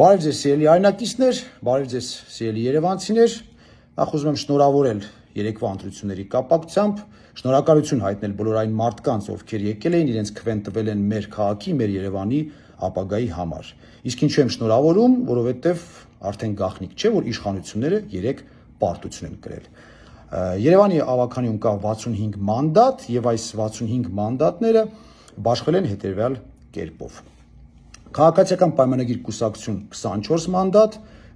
Բարև ձեզ սիրելի հայրենակիցներ, բարև ձեզ սիրելի երևանցիներ։ Նախուզում եմ շնորհավորել երեկվա ընտրությունների կապակցությամբ, շնորհակալություն հայտնել բոլոր այն մարդկանց, ովքեր եկել էին, իրենց քվեն տվել են մեր քաղաքի, մեր Երևանի ապագայի համար։ Իսկ ինչու եմ շնորհավորում, որովհետև արդեն գախնիկ չէ, որ իշխանությունները 3 պարտություն են կրել։ Երևանի ավականիում կա 65 մանդատ եւ այս 65 մանդատները բաշխվել են հետեւյալ կերպով։ Քաղաքացիական պայմանագիր կուսակցություն 24 մանդատ,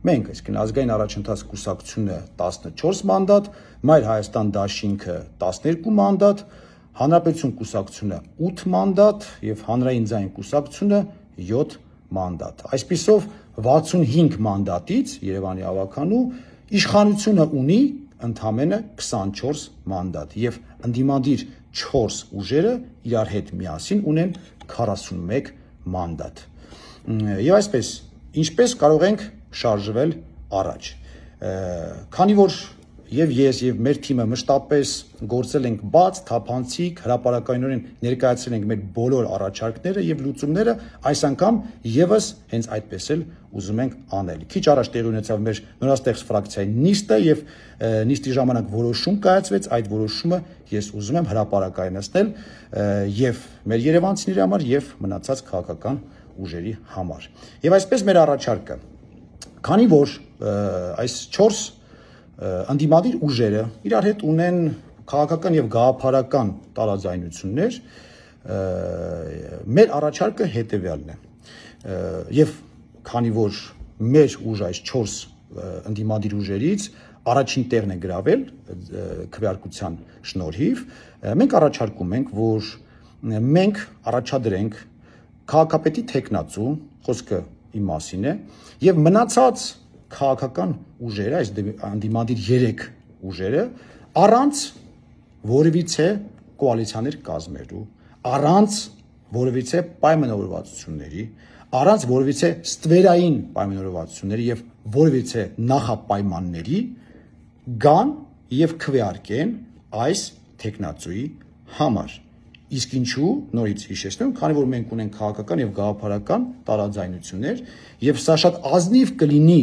մենք, այսինքն ազգային առաջընթաց կուսակցությունը 14 մանդատ, Մայր Հայաստան դաշինքը 12 մանդատ, Հանրապետություն կուսակցությունը 8 մանդատ եւ Հանրային ձայն կուսակցությունը 7 մանդատ։ Այսպիսով 65 մանդատից Երևանի ավականու իշխանությունը ունի ընդամենը 24 մանդատ եւ ընդդիմադիր 4 ուժերը իրար հետ միասին ունեն 41 մանդատ։ Եվ այսպես, ինչպես կարող ենք շարժվել առաջ։ Քանի որ եւ ես եւ մեր թիմը մշտապես գործել ենք բաց, թափանցիկ, հրաապարականորեն ներկայացրել ենք մեր բոլոր առաջարկները եւ լուծումները, այս անգամ եւս հենց այդպես էլ ուզում ենք անել։ Քիչ առաջ տեղի ունեցավ մեր նորաստեղծ ֆրակցիայի նիստը եւ նիստի ժամանակ որոշում կայացվեց, այդ որոշումը ես ուզում եմ հրաապարականացնել եւ մեր Երևանցիների համար եւ մնացած քաղաքական ուժերի համար։ Եվ այսպես մեր առաջարկը, քանի որ այս 4 անդիմադիր ուժերը իրար հետ ունեն քաղաքական եւ գաղափարական տարաձայնություններ, մեր առաջարկը հետեւյալն է։ Եվ քանի որ մեր ուժ այս 4 ընդիմադիր ուժերից առաջին տեղն է գravel քվեարկության շնորհիվ մենք առաջարկում ենք որ մենք առաջադրենք քաղաքապետի տեխնացու, խոսքը իմ մասին է, եւ մնացած քաղաքական ուժերը, այս անդիմադիր 3 ուժերը առանց որևիցե կոալիցիաներ կազմելու, առանց որևիցե պայմանավորվածությունների, առանց որևիցե ստվերային պայմանավորվածությունների եւ որևիցե նախապայմանների գան եւ քվեարկեն այս տեխնացուի համար Իսկ ինչու նորից հիշեցնեմ, քանի որ մենք ունենք քաղաքական եւ գաղափարական տարաձայնություններ եւ սա շատ ազնիվ կլինի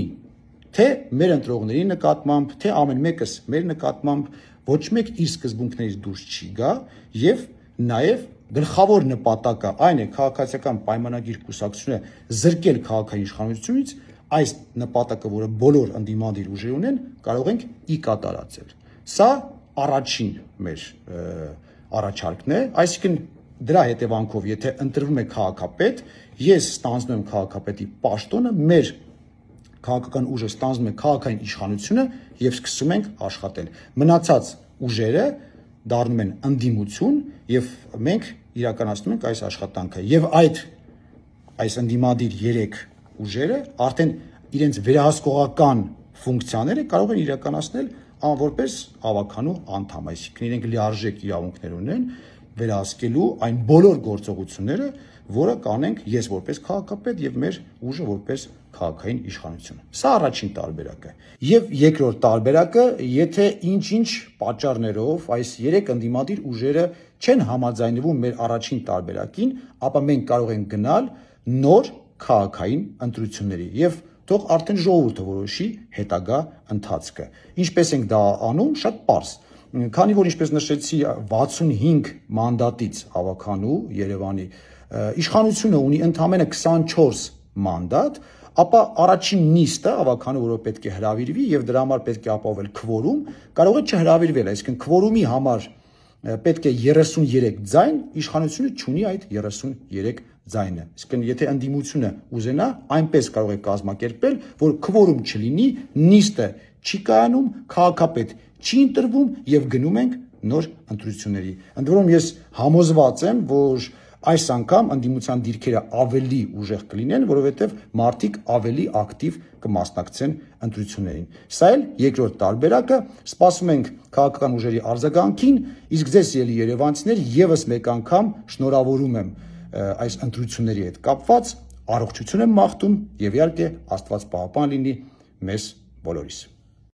թե մեր ընտրողների նկատմամբ, թե ամեն մեկս մեր նկատմամբ ոչ մեկ իր սկզբունքներից դուրս չի գա եւ նաեւ գլխավոր նպատակը այն է քաղաքացիական պայմանագիր կուսակցությունը զրկել քաղաքային իշխանությունից այս նպատակը, որը բոլոր ընդդիմադիր ուժեր ունեն, կարող ենք ի կատարածել։ Սա առաջին մեր և, առաջարկն է, այսինքն դրա հետևանքով, եթե ընտրվում է քաղաքապետ, ես ստանձնում եմ քաղաքապետի պաշտոնը, մեր քաղաքական ուժը ստանձնում է քաղաքային իշխանությունը եւ սկսում ենք աշխատել։ Մնացած ուժերը դառնում են ընդդիմություն եւ մենք իրականացնում ենք այս աշխատանքը եւ այդ այս ընդդիմադիր 3 ուժերը արդեն իրենց վերահսկողական ֆունկցիաները կարող են իրականացնել անորպես ավականու անդամ, այսինքն իրենք լիարժեք իրավունքներ ունեն վերահսկելու այն բոլոր գործողությունները, որը կանենք ես որպես քաղաքապետ եւ մեր ուժը որպես քաղաքային իշխանություն։ Սա առաջին տարբերակը։ Եվ երկրորդ տարբերակը, եթե ինչ-ինչ պատճառներով այս երեք ընդդիմադիր ուժերը չեն համաձայնվում մեր առաջին տարբերակին, ապա մենք կարող ենք գնալ նոր քաղաքային ընտրությունների եւ թող արդեն ժողովուրդը որոշի հետագա ընթացքը։ Ինչպես ենք դա անում, շատ པարս։ Քանի որ ինչպես նշեցի 65 մանդատից ավականու Երևանի իշխանությունը ունի ընդամենը 24 մանդատ, ապա առաջին նիստը ավականը որով պետք է հրավիրվի եւ դրա համար պետք է ապահովել քվորում, կարող է չհրավիրվել, այսինքն քվորումի համար պետք է 33 ձայն, իշխանությունը չունի այդ 33 ձայնը։ Իսկ եթե ընդդիմությունը ուզենա, այնպես կարող է կազմակերպել, որ քվորում չլինի, նիստը չի կայանում, քաղաքապետ չի ընտրվում եւ գնում ենք նոր ընտրությունների։ Ընդ որում ես համոզված եմ, որ այս անգամ ընդդիմության դիրքերը ավելի ուժեղ կլինեն, որովհետև մարդիկ ավելի ակտիվ կմասնակցեն ընտրություններին։ Սա էլ երկրորդ տարբերակը, սպասում ենք քաղաքական ուժերի արձագանքին, իսկ ձեզ ելի Երևանցիներ եւս մեկ անգամ շնորհավորում եմ այս ընտրությունների հետ կապված, առողջություն եմ մաղթում եւ իհարկե Աստված պահապան լինի մեզ բոլորիս։